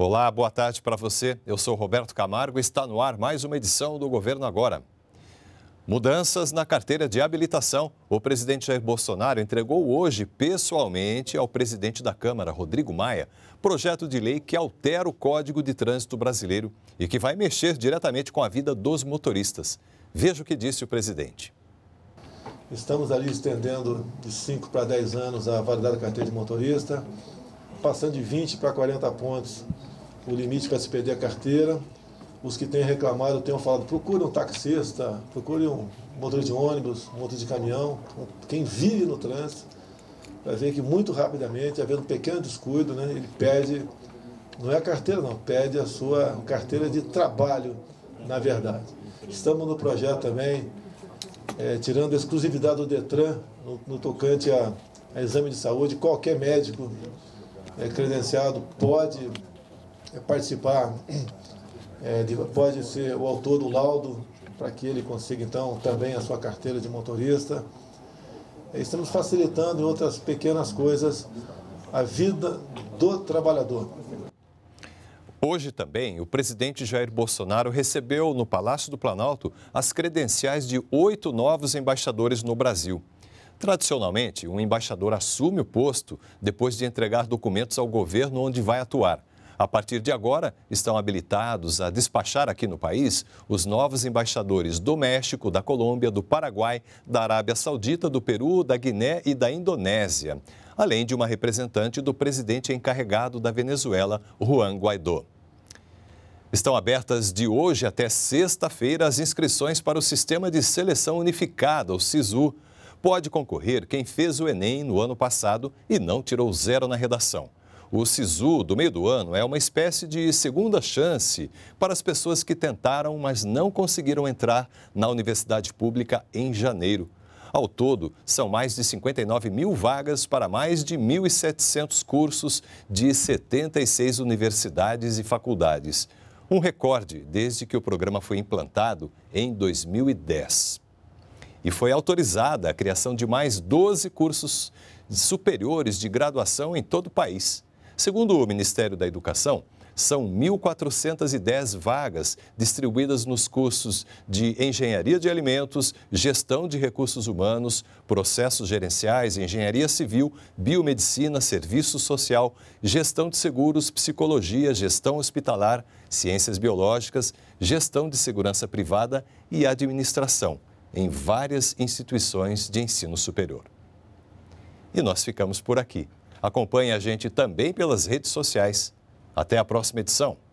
Olá, boa tarde para você. Eu sou Roberto Camargo e está no ar mais uma edição do Governo Agora. Mudanças na carteira de habilitação. O presidente Jair Bolsonaro entregou hoje, pessoalmente, ao presidente da Câmara, Rodrigo Maia, projeto de lei que altera o Código de Trânsito Brasileiro e que vai mexer diretamente com a vida dos motoristas. Veja o que disse o presidente. Estamos ali estendendo de 5 para 10 anos a validade da carteira de motorista, passando de 20 para 40 pontos o limite para se perder a carteira. Os que têm reclamado têm falado, procure um taxista, procure um motor de ônibus, um motor de caminhão, quem vive no trânsito, vai ver que muito rapidamente, havendo um pequeno descuido, né, ele pede, não é a carteira não, pede a sua carteira de trabalho, na verdade. Estamos no projeto também, é, tirando a exclusividade do DETRAN, no, no tocante a, a exame de saúde, qualquer médico é, credenciado pode participar, é, de, pode ser o autor do laudo, para que ele consiga então também a sua carteira de motorista. Estamos facilitando em outras pequenas coisas a vida do trabalhador. Hoje também, o presidente Jair Bolsonaro recebeu no Palácio do Planalto as credenciais de oito novos embaixadores no Brasil. Tradicionalmente, um embaixador assume o posto depois de entregar documentos ao governo onde vai atuar. A partir de agora, estão habilitados a despachar aqui no país os novos embaixadores do México, da Colômbia, do Paraguai, da Arábia Saudita, do Peru, da Guiné e da Indonésia, além de uma representante do presidente encarregado da Venezuela, Juan Guaidó. Estão abertas de hoje até sexta-feira as inscrições para o Sistema de Seleção Unificada, o SISU, Pode concorrer quem fez o Enem no ano passado e não tirou zero na redação. O SISU do meio do ano é uma espécie de segunda chance para as pessoas que tentaram, mas não conseguiram entrar na universidade pública em janeiro. Ao todo, são mais de 59 mil vagas para mais de 1.700 cursos de 76 universidades e faculdades. Um recorde desde que o programa foi implantado em 2010 e foi autorizada a criação de mais 12 cursos superiores de graduação em todo o país. Segundo o Ministério da Educação, são 1.410 vagas distribuídas nos cursos de engenharia de alimentos, gestão de recursos humanos, processos gerenciais, engenharia civil, biomedicina, serviço social, gestão de seguros, psicologia, gestão hospitalar, ciências biológicas, gestão de segurança privada e administração em várias instituições de ensino superior. E nós ficamos por aqui. Acompanhe a gente também pelas redes sociais. Até a próxima edição.